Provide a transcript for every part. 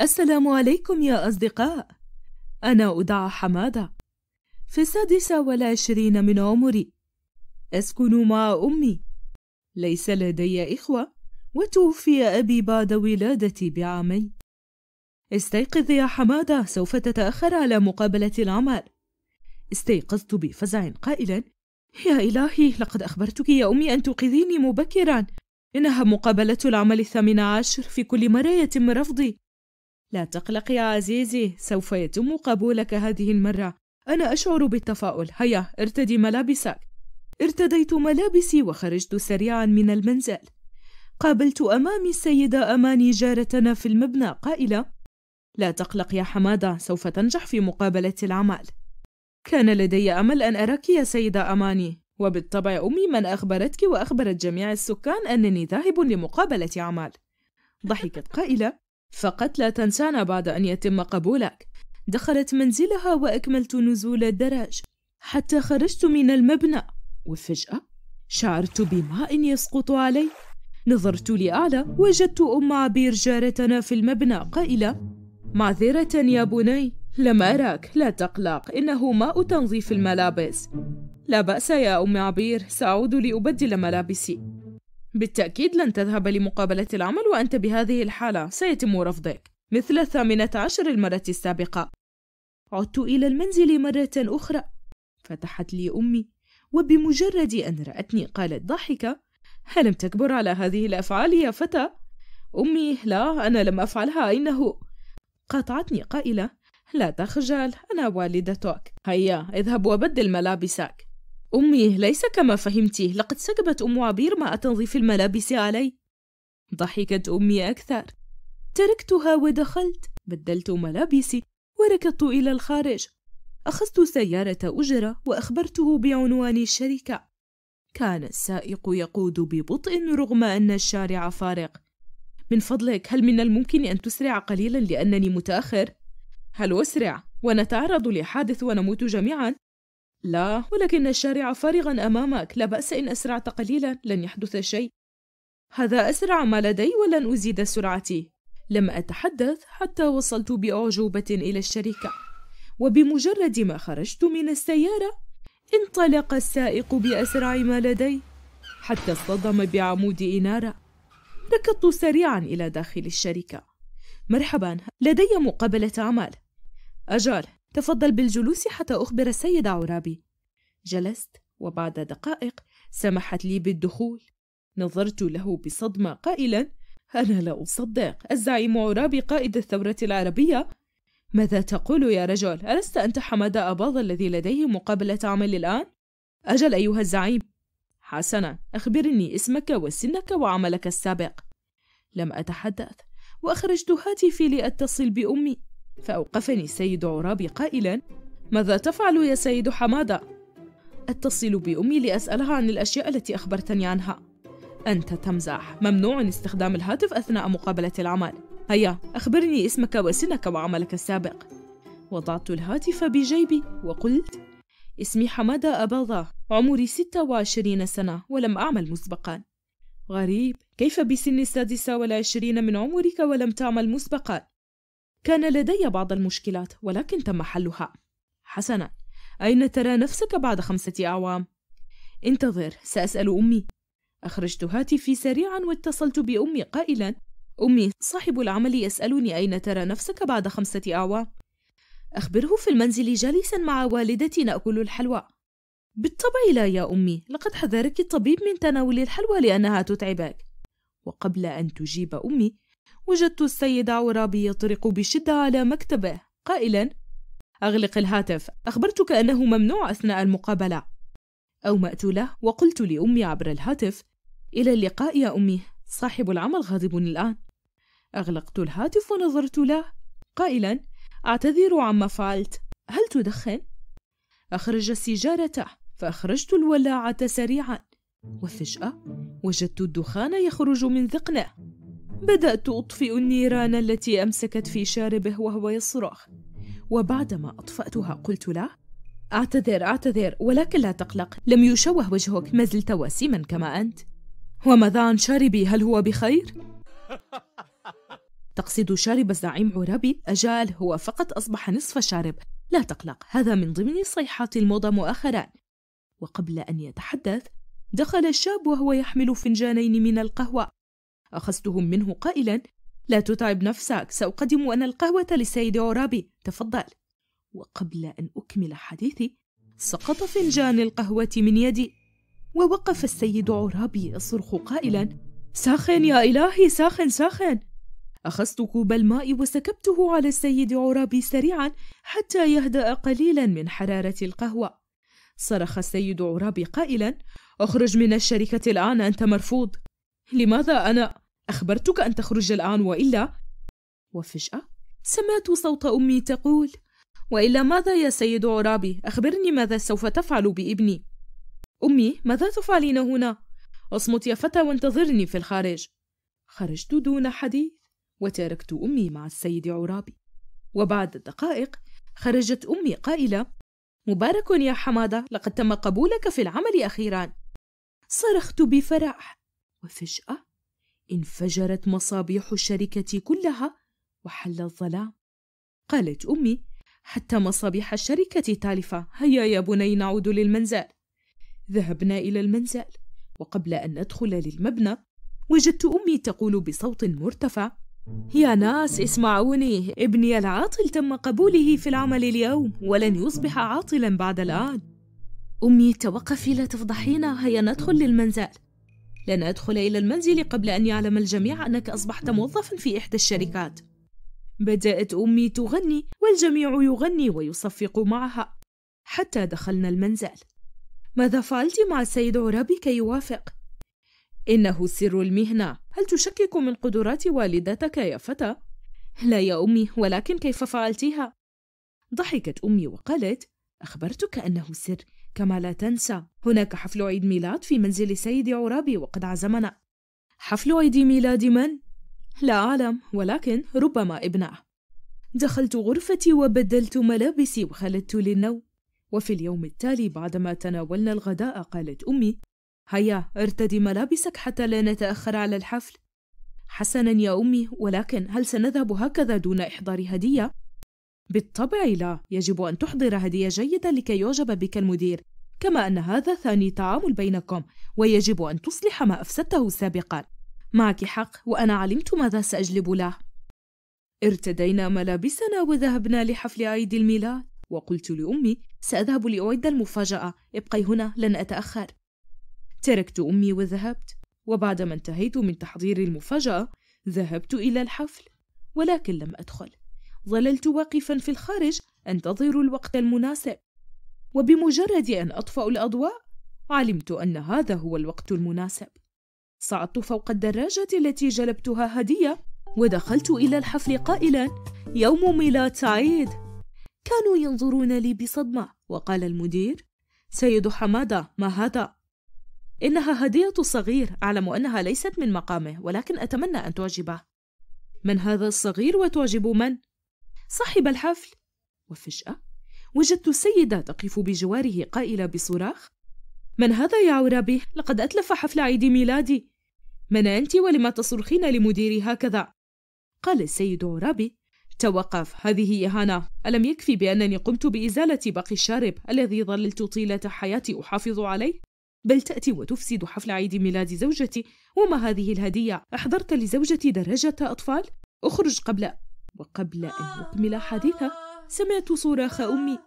السلام عليكم يا أصدقاء أنا أدعى حمادة في السادسة والعشرين من عمري أسكن مع أمي ليس لدي إخوة وتوفي أبي بعد ولادتي بعامين استيقظ يا حمادة سوف تتأخر على مقابلة العمل استيقظت بفزع قائلا يا إلهي لقد أخبرتك يا أمي أن توقظيني مبكرا إنها مقابلة العمل الثامن عشر في كل مرة يتم رفضي لا تقلق يا عزيزي سوف يتم قبولك هذه المرة أنا أشعر بالتفاؤل هيا ارتدي ملابسك ارتديت ملابسي وخرجت سريعا من المنزل قابلت أمامي السيدة أماني جارتنا في المبنى قائلة لا تقلق يا حمادة سوف تنجح في مقابلة العمل كان لدي أمل أن أراك يا سيدة أماني وبالطبع أمي من أخبرتك وأخبرت جميع السكان أنني ذاهب لمقابلة عمل ضحكت قائلة فقط لا تنسانا بعد أن يتم قبولك دخلت منزلها وأكملت نزول الدرج حتى خرجت من المبنى وفجأة شعرت بماء يسقط علي نظرت لأعلى وجدت أم عبير جارتنا في المبنى قائلة معذرة يا بني لم أراك لا تقلق إنه ماء تنظيف الملابس لا بأس يا أم عبير سأعود لأبدل ملابسي بالتأكيد لن تذهب لمقابلة العمل وأنت بهذه الحالة سيتم رفضك مثل الثامنة عشر المرة السابقة عدت إلى المنزل مرة أخرى فتحت لي أمي وبمجرد أن رأتني قالت ضاحكة ألم تكبر على هذه الأفعال يا فتى؟ أمي لا أنا لم أفعلها إنه قاطعتني قائلة لا تخجل أنا والدتك هيا اذهب وبدل ملابسك أمي ليس كما فهمت لقد سكبت أم عبير ماء تنظيف الملابس علي ضحكت أمي أكثر تركتها ودخلت بدلت ملابسي وركضت إلى الخارج أخذت سيارة أجرة وأخبرته بعنوان الشركة كان السائق يقود ببطء رغم أن الشارع فارق من فضلك هل من الممكن أن تسرع قليلا لأنني متأخر؟ هل أسرع ونتعرض لحادث ونموت جميعا لا ولكن الشارع فارغا أمامك لا بأس إن أسرعت قليلا لن يحدث شيء هذا أسرع ما لدي ولن أزيد سرعتي لم أتحدث حتى وصلت بأعجوبة إلى الشركة وبمجرد ما خرجت من السيارة انطلق السائق بأسرع ما لدي حتى اصطدم بعمود إنارة ركضت سريعا إلى داخل الشركة مرحبا لدي مقابلة عمل أجل تفضل بالجلوس حتى أخبر السيدة عرابي جلست وبعد دقائق سمحت لي بالدخول نظرت له بصدمة قائلا أنا لا أصدق الزعيم عرابي قائد الثورة العربية ماذا تقول يا رجل ألست أنت حمادة أباضة الذي لديه مقابلة عمل الآن؟ أجل أيها الزعيم حسنا أخبرني اسمك وسنك وعملك السابق لم أتحدث وأخرجت هاتفي لأتصل بأمي فأوقفني السيد عرابي قائلا ماذا تفعل يا سيد حمادة؟ أتصل بأمي لأسألها عن الأشياء التي أخبرتني عنها أنت تمزح ممنوع استخدام الهاتف أثناء مقابلة العمل هيا أخبرني اسمك وسنك وعملك السابق وضعت الهاتف بجيبي وقلت اسمي حمادة أباضة عمري 26 سنة ولم أعمل مسبقا غريب كيف بسن السادسة والعشرين من عمرك ولم تعمل مسبقا كان لدي بعض المشكلات ولكن تم حلها حسنا أين ترى نفسك بعد خمسة أعوام؟ انتظر سأسأل أمي أخرجت هاتفي سريعا واتصلت بأمي قائلا أمي صاحب العمل يسألني أين ترى نفسك بعد خمسة أعوام أخبره في المنزل جالسا مع والدتي نأكل الحلوى بالطبع لا يا أمي لقد حذرك الطبيب من تناول الحلوى لأنها تتعبك وقبل أن تجيب أمي وجدت السيد عرابي يطرق بشدة على مكتبه قائلا أغلق الهاتف أخبرتك أنه ممنوع أثناء المقابلة أومأت له وقلت لأمي عبر الهاتف إلى اللقاء يا أمي صاحب العمل غاضب الآن أغلقت الهاتف ونظرت له قائلا أعتذر عما فعلت هل تدخن؟ أخرج سيجارته فأخرجت الولاعة سريعا وفجأة وجدت الدخان يخرج من ذقنه بدأت أطفئ النيران التي أمسكت في شاربه وهو يصرخ وبعدما أطفأتها قلت له أعتذر أعتذر ولكن لا تقلق لم يشوه وجهك ما زلت وسيما كما أنت وماذا عن شاربي هل هو بخير؟ تقصد شارب الزعيم عرابي أجال هو فقط أصبح نصف شارب لا تقلق هذا من ضمن صيحات الموضة مؤخرا وقبل أن يتحدث دخل الشاب وهو يحمل فنجانين من القهوة أخذتهم منه قائلا لا تتعب نفسك سأقدم أنا القهوة للسيد عرابي تفضل وقبل أن أكمل حديثي سقط فنجان القهوة من يدي ووقف السيد عرابي يصرخ قائلا ساخن يا إلهي ساخن ساخن أخذت كوب الماء وسكبته على السيد عرابي سريعا حتى يهدأ قليلا من حرارة القهوة صرخ السيد عرابي قائلا اخرج من الشركة الآن أنت مرفوض لماذا أنا؟ أخبرتك أن تخرج الآن وإلا وفجأة سمعت صوت أمي تقول وإلا ماذا يا سيد عرابي أخبرني ماذا سوف تفعل بابني أمي ماذا تفعلين هنا اصمت يا فتى وانتظرني في الخارج خرجت دون حديث وتركت أمي مع السيد عرابي وبعد دقائق خرجت أمي قائلة مبارك يا حمادة لقد تم قبولك في العمل أخيرا صرخت بفرح وفجأة انفجرت مصابيح الشركة كلها وحل الظلام قالت أمي حتى مصابيح الشركة تالفة هيا يا بني نعود للمنزل ذهبنا إلى المنزل وقبل أن ندخل للمبنى وجدت أمي تقول بصوت مرتفع يا ناس اسمعوني ابني العاطل تم قبوله في العمل اليوم ولن يصبح عاطلا بعد الآن أمي توقفي لا تفضحينا هيا ندخل للمنزل لن أدخل إلى المنزل قبل أن يعلم الجميع أنك أصبحت موظفا في إحدى الشركات بدأت أمي تغني والجميع يغني ويصفق معها حتى دخلنا المنزل ماذا فعلت مع السيد عرابي كي يوافق؟ إنه سر المهنة هل تشكك من قدرات والدتك يا فتى؟ لا يا أمي ولكن كيف فعلتها؟ ضحكت أمي وقالت أخبرتك أنه سر كما لا تنسى هناك حفل عيد ميلاد في منزل سيدي عرابي وقد عزمنا حفل عيد ميلاد من؟ لا أعلم ولكن ربما ابنه دخلت غرفتي وبدلت ملابسي وخلدت للنوم وفي اليوم التالي بعدما تناولنا الغداء قالت أمي هيا ارتدي ملابسك حتى لا نتأخر على الحفل حسنا يا أمي ولكن هل سنذهب هكذا دون إحضار هدية؟ بالطبع لا يجب أن تحضر هدية جيدة لكي يعجب بك المدير كما أن هذا ثاني تعامل بينكم ويجب أن تصلح ما أفسدته سابقا معك حق وأنا علمت ماذا سأجلب له ارتدينا ملابسنا وذهبنا لحفل عيد الميلاد وقلت لأمي سأذهب لأعد المفاجأة ابقي هنا لن أتأخر تركت أمي وذهبت وبعدما انتهيت من تحضير المفاجأة ذهبت إلى الحفل ولكن لم أدخل ظللت واقفا في الخارج أنتظر الوقت المناسب وبمجرد أن أطفأ الأضواء علمت أن هذا هو الوقت المناسب صعدت فوق الدراجة التي جلبتها هدية ودخلت إلى الحفل قائلا يوم ميلاد سعيد كانوا ينظرون لي بصدمة وقال المدير سيد حمادة ما هذا؟ إنها هدية صغير أعلم أنها ليست من مقامه ولكن أتمنى أن تعجبه من هذا الصغير وتعجب من؟ صاحب الحفل وفجأة وجدت سيدة تقف بجواره قائلة بصراخ من هذا يا عرابي؟ لقد أتلف حفل عيد ميلادي من أنت ولما تصرخين لمديري هكذا؟ قال السيد عرابي توقف هذه إهانة ألم يكفي بأنني قمت بإزالة باقي الشارب الذي ظللت طيلة حياتي أحافظ عليه؟ بل تأتي وتفسد حفل عيد ميلاد زوجتي وما هذه الهدية؟ أحضرت لزوجتي دراجة أطفال؟ اخرج قبل وقبل أن أكمل حديثه سمعت صراخ أمي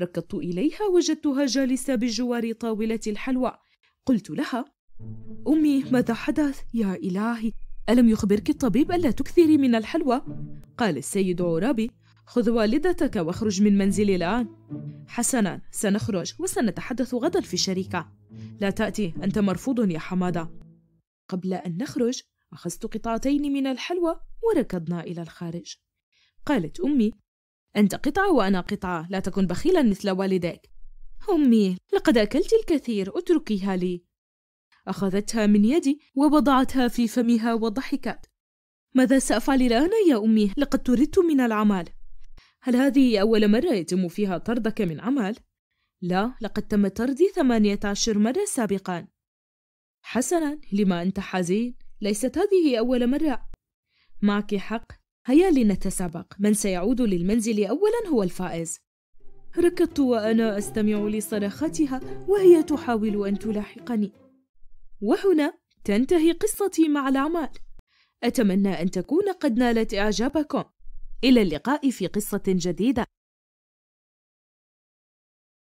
ركضت إليها وجدتها جالسة بجوار طاولة الحلوى قلت لها أمي ماذا حدث؟ يا إلهي ألم يخبرك الطبيب ألا تكثري من الحلوى؟ قال السيد عرابي خذ والدتك واخرج من منزلي الآن حسنا سنخرج وسنتحدث غدا في الشركة لا تأتي أنت مرفوض يا حمادة قبل أن نخرج أخذت قطعتين من الحلوى وركضنا إلى الخارج قالت أمي أنت قطعة وأنا قطعة لا تكن بخيلا مثل والديك أمي لقد أكلت الكثير اتركيها لي أخذتها من يدي ووضعتها في فمها وضحكت ماذا سأفعل الآن يا أمي لقد طردت من العمل هل هذه أول مرة يتم فيها طردك من عمل؟ لا لقد تم طردي ثمانية عشر مرة سابقا حسنا لما أنت حزين ليست هذه أول مرة معك حق هيا لنتسابق من سيعود للمنزل أولا هو الفائز ركضت وأنا أستمع لصرخاتها وهي تحاول أن تلاحقني وهنا تنتهي قصتي مع الأعمال أتمنى أن تكون قد نالت إعجابكم إلى اللقاء في قصة جديدة